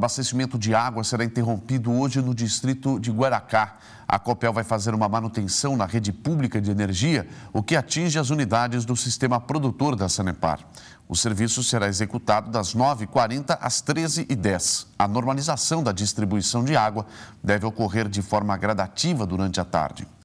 O abastecimento de água será interrompido hoje no distrito de Guaracá. A Copel vai fazer uma manutenção na rede pública de energia, o que atinge as unidades do sistema produtor da Sanepar. O serviço será executado das 9h40 às 13h10. A normalização da distribuição de água deve ocorrer de forma gradativa durante a tarde.